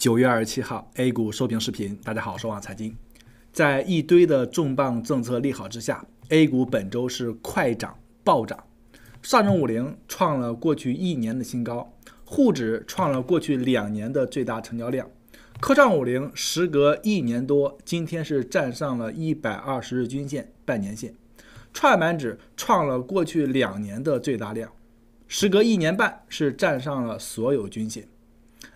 九月二十七号，A 股收评视频。大家好，收网财经。在一堆的重磅政策利好之下，A 股本周是快涨暴涨。上证五零创了过去一年的新高，沪指创了过去两年的最大成交量。科创五零时隔一年多，今天是站上了一百二十日均线、半年线。创业板指创了过去两年的最大量，时隔一年半是站上了所有均线。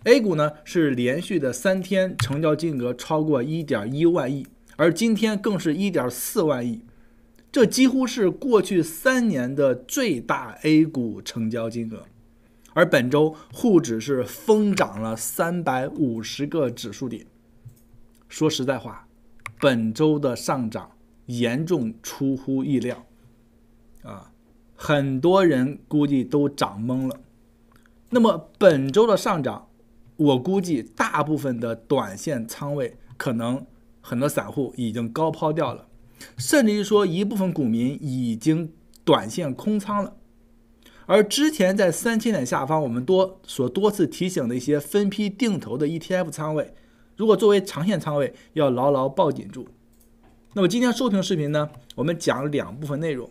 A 股呢是连续的三天成交金额超过一点一万亿，而今天更是一点四万亿，这几乎是过去三年的最大 A 股成交金额。而本周沪指是疯涨了三百五十个指数点。说实在话，本周的上涨严重出乎意料，啊，很多人估计都涨懵了。那么本周的上涨。我估计大部分的短线仓位可能很多散户已经高抛掉了，甚至于说一部分股民已经短线空仓了。而之前在三千点下方，我们多所多次提醒的一些分批定投的 ETF 仓位，如果作为长线仓位要牢牢抱紧住。那么今天收评视频呢，我们讲两部分内容。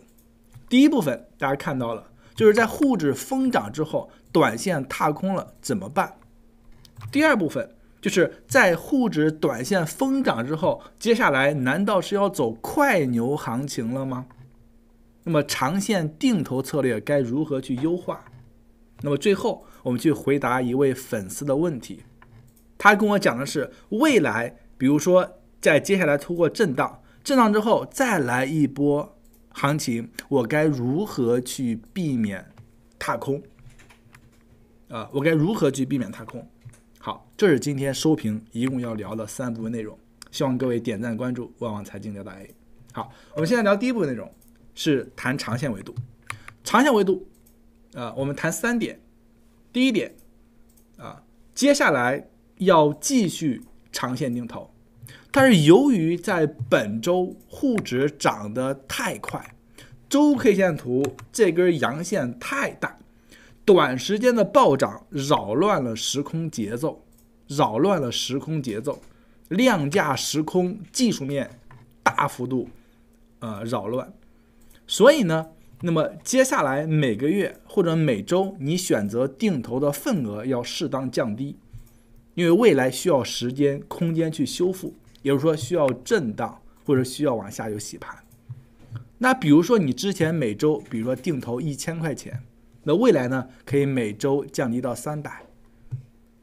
第一部分大家看到了，就是在沪指疯涨之后，短线踏空了怎么办？第二部分就是在沪指短线疯涨之后，接下来难道是要走快牛行情了吗？那么长线定投策略该如何去优化？那么最后我们去回答一位粉丝的问题，他跟我讲的是未来，比如说在接下来通过震荡，震荡之后再来一波行情，我该如何去避免踏空？啊，我该如何去避免踏空？好，这是今天收评，一共要聊的三部分内容，希望各位点赞关注万网财经聊大 A。好，我们现在聊第一部分内容，是谈长线维度。长线维度，啊，我们谈三点。第一点，啊，接下来要继续长线定投，但是由于在本周沪指涨得太快，周 K 线图这根阳线太大。短时间的暴涨扰乱了时空节奏，扰乱了时空节奏，量价时空技术面大幅度呃扰乱。所以呢，那么接下来每个月或者每周你选择定投的份额要适当降低，因为未来需要时间空间去修复，也就是说需要震荡或者需要往下有洗盘。那比如说你之前每周比如说定投一千块钱。那未来呢？可以每周降低到三百，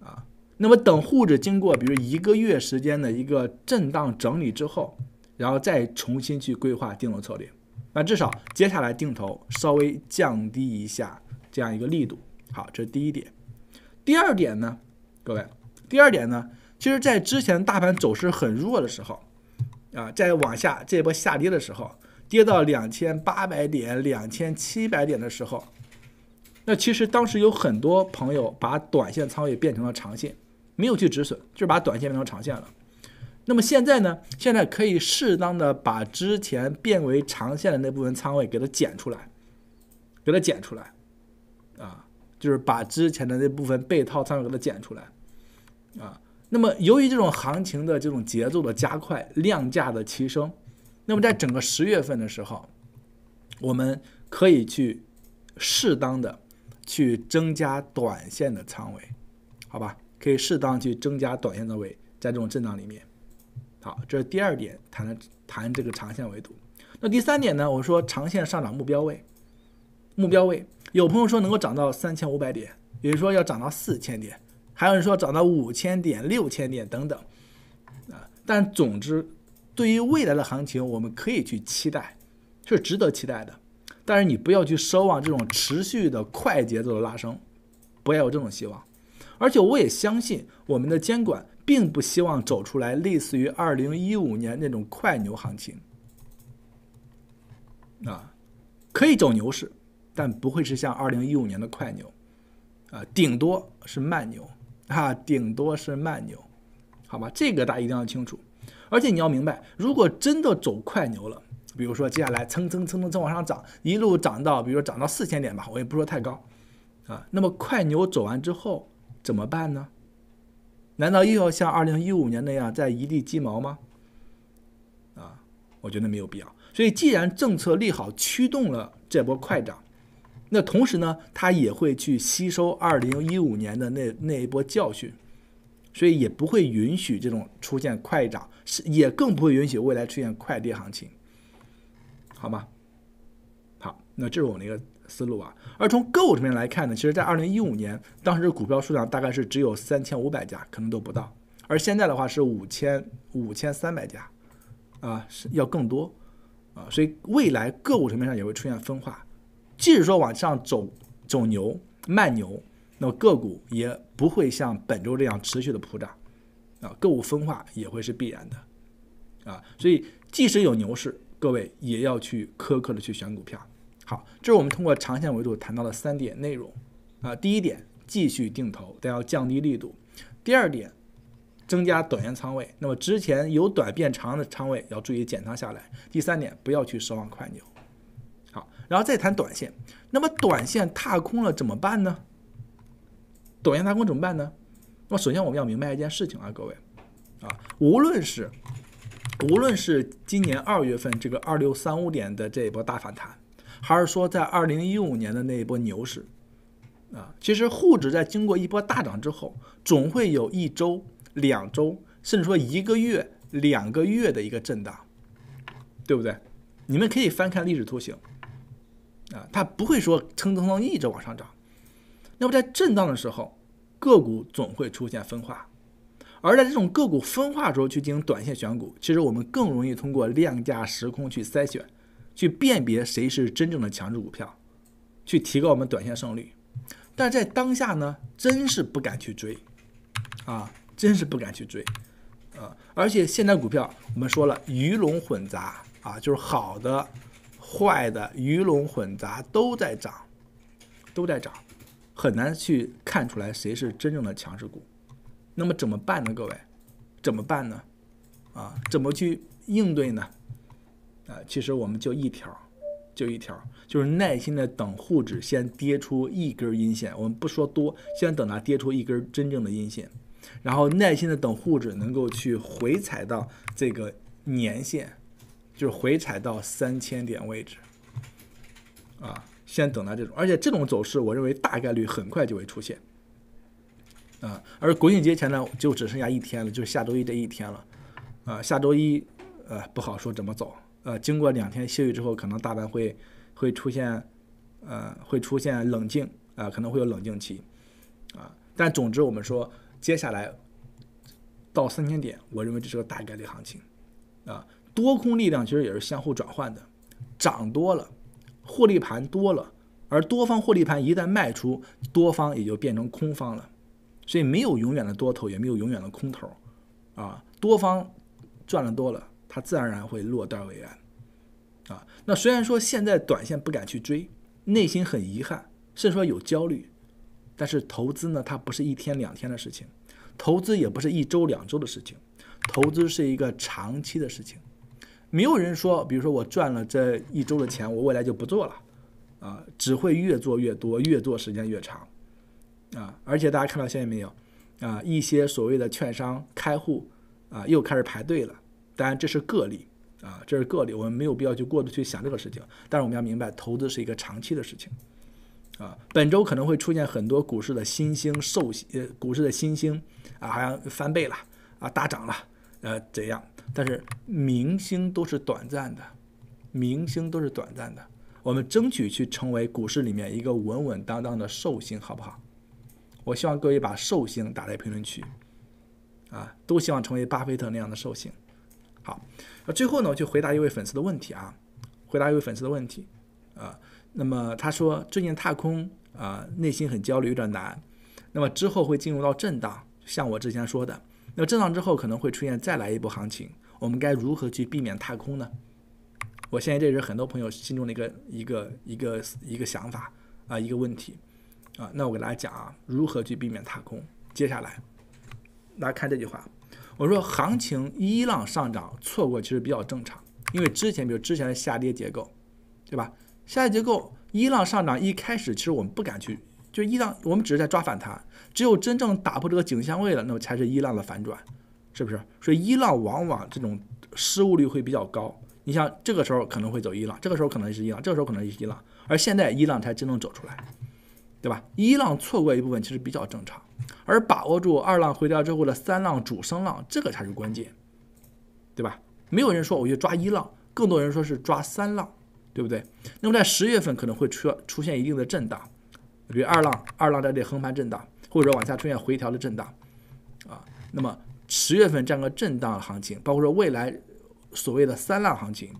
啊，那么等沪指经过比如一个月时间的一个震荡整理之后，然后再重新去规划定投策略。那至少接下来定投稍微降低一下这样一个力度。好，这是第一点。第二点呢，各位，第二点呢，其实在之前大盘走势很弱的时候，啊，在往下这波下跌的时候，跌到两千八百点、两千七百点的时候。那其实当时有很多朋友把短线仓位变成了长线，没有去止损，就是把短线变成长线了。那么现在呢？现在可以适当的把之前变为长线的那部分仓位给它减出来，给它减出来，啊，就是把之前的那部分被套仓位给它减出来，啊。那么由于这种行情的这种节奏的加快，量价的提升，那么在整个十月份的时候，我们可以去适当的。去增加短线的仓位，好吧，可以适当去增加短线的位，在这种震荡里面。好，这是第二点，谈谈这个长线维度。那第三点呢？我说长线上涨目标位，目标位。有朋友说能够涨到三千五百点，有人说要涨到四千点，还有人说涨到五千点、六千点等等。啊，但总之，对于未来的行情，我们可以去期待，是值得期待的。但是你不要去奢望这种持续的快节奏的拉升，不要有这种希望。而且我也相信我们的监管并不希望走出来类似于二零一五年那种快牛行情。啊，可以走牛市，但不会是像二零一五年的快牛，啊，顶多是慢牛，啊，顶多是慢牛，好吧，这个大家一定要清楚。而且你要明白，如果真的走快牛了。比如说，接下来蹭蹭蹭蹭蹭往上涨，一路涨到，比如说涨到四千点吧，我也不说太高，啊，那么快牛走完之后怎么办呢？难道又要像二零一五年那样在一地鸡毛吗？啊，我觉得没有必要。所以，既然政策利好驱动了这波快涨，那同时呢，它也会去吸收二零一五年的那那一波教训，所以也不会允许这种出现快涨，是也更不会允许未来出现快跌行情。好吗？好，那这是我的一个思路啊。而从个股层面来看呢，其实，在二零一五年，当时股票数量大概是只有三千五百家，可能都不到。而现在的话是五千五千三百家，啊，是要更多，啊，所以未来个股层面上也会出现分化。即使说往上走走牛慢牛，那么个股也不会像本周这样持续的普涨，啊，个股分化也会是必然的，啊，所以即使有牛市。各位也要去苛刻的去选股票，好，这是我们通过长线维度谈到的三点内容啊，第一点继续定投，但要降低力度；第二点增加短线仓位，那么之前由短变长的仓位要注意减仓下来；第三点不要去奢望快牛。好，然后再谈短线，那么短线踏空了怎么办呢？短线踏空怎么办呢？那么首先我们要明白一件事情啊，各位啊，无论是。无论是今年二月份这个二六三五点的这一波大反弹，还是说在二零一五年的那一波牛市，啊，其实沪指在经过一波大涨之后，总会有一周、两周，甚至说一个月、两个月的一个震荡，对不对？你们可以翻看历史图形，啊，它不会说蹭蹭蹭一直往上涨。那么在震荡的时候，个股总会出现分化。而在这种个股分化时候去进行短线选股，其实我们更容易通过量价时空去筛选，去辨别谁是真正的强势股票，去提高我们短线胜率。但在当下呢，真是不敢去追，啊，真是不敢去追，啊！而且现在股票我们说了鱼龙混杂啊，就是好的、坏的鱼龙混杂都在涨，都在涨，很难去看出来谁是真正的强势股。那么怎么办呢？各位，怎么办呢？啊，怎么去应对呢？啊，其实我们就一条，就一条，就是耐心的等沪指先跌出一根阴线，我们不说多，先等它跌出一根真正的阴线，然后耐心的等沪指能够去回踩到这个年线，就是回踩到三千点位置，啊，先等它这种，而且这种走势，我认为大概率很快就会出现。啊，而国庆节前呢，就只剩下一天了，就是下周一这一天了，啊，下周一，呃，不好说怎么走，呃，经过两天休息之后，可能大盘会会出现，呃，会出现冷静，啊，可能会有冷静期，啊，但总之我们说接下来到三千点，我认为这是个大概率行情，啊，多空力量其实也是相互转换的，涨多了，获利盘多了，而多方获利盘一旦卖出，多方也就变成空方了。所以没有永远的多头，也没有永远的空头，啊，多方赚的多了，它自然而然会落袋为安，啊，那虽然说现在短线不敢去追，内心很遗憾，甚至说有焦虑，但是投资呢，它不是一天两天的事情，投资也不是一周两周的事情，投资是一个长期的事情，没有人说，比如说我赚了这一周的钱，我未来就不做了，啊，只会越做越多，越做时间越长。啊！而且大家看到现在没有啊？一些所谓的券商开户啊，又开始排队了。当然这是个例啊，这是个例，我们没有必要去过度去想这个事情。但是我们要明白，投资是一个长期的事情。啊，本周可能会出现很多股市的新兴寿呃股市的新兴啊，好像翻倍了啊，大涨了呃，怎样？但是明星都是短暂的，明星都是短暂的。我们争取去成为股市里面一个稳稳当当的寿星，好不好？我希望各位把寿星打在评论区，啊，都希望成为巴菲特那样的寿星。好，那最后呢，我就回答一位粉丝的问题啊，回答一位粉丝的问题，啊，那么他说最近踏空，啊，内心很焦虑，有点难。那么之后会进入到震荡，像我之前说的，那震荡之后可能会出现再来一波行情，我们该如何去避免踏空呢？我现在这是很多朋友心中的一个一个一个一个想法啊，一个问题。啊，那我给大家讲啊，如何去避免踏空？接下来，大家看这句话，我说行情一浪上涨，错过其实比较正常，因为之前比如之前的下跌结构，对吧？下跌结构一浪上涨一开始其实我们不敢去，就一浪，我们只是在抓反弹，只有真正打破这个颈线位了，那么才是一浪的反转，是不是？所以一浪往往这种失误率会比较高。你像这个时候可能会走一浪，这个时候可能是一浪，这个时候可能是一浪，而现在一浪才真正走出来。对吧？一浪错过一部分其实比较正常，而把握住二浪回调之后的三浪主升浪，这个才是关键，对吧？没有人说我去抓一浪，更多人说是抓三浪，对不对？那么在十月份可能会出出现一定的震荡，比如二浪，二浪在这里横盘震荡，或者说往下出现回调的震荡，啊，那么十月份这样个震荡行情，包括说未来所谓的三浪行情，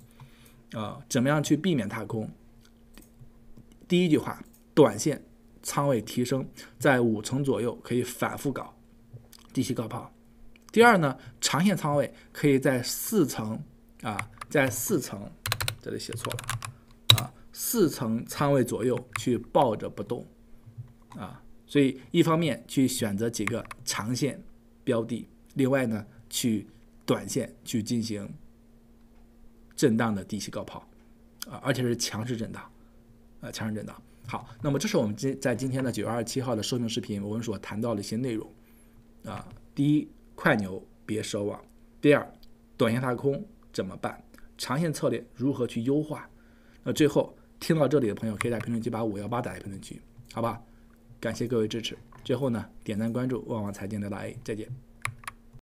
啊，怎么样去避免踏空？第一句话，短线。仓位提升在五成左右，可以反复搞低吸高抛。第二呢，长线仓位可以在四层啊，在四层，这里写错了啊，四层仓位左右去抱着不动啊。所以一方面去选择几个长线标的，另外呢去短线去进行震荡的低吸高抛啊，而且是强势震荡啊，强势震荡。好，那么这是我们今在今天的九月二十七号的收评视频，我们所谈到的一些内容，啊，第一，快牛别奢望；第二，短线踏空怎么办？长线策略如何去优化？那最后听到这里的朋友，可以在评论区把五幺八打在评论区，好吧？感谢各位支持。最后呢，点赞关注旺旺财经的大 A，再见。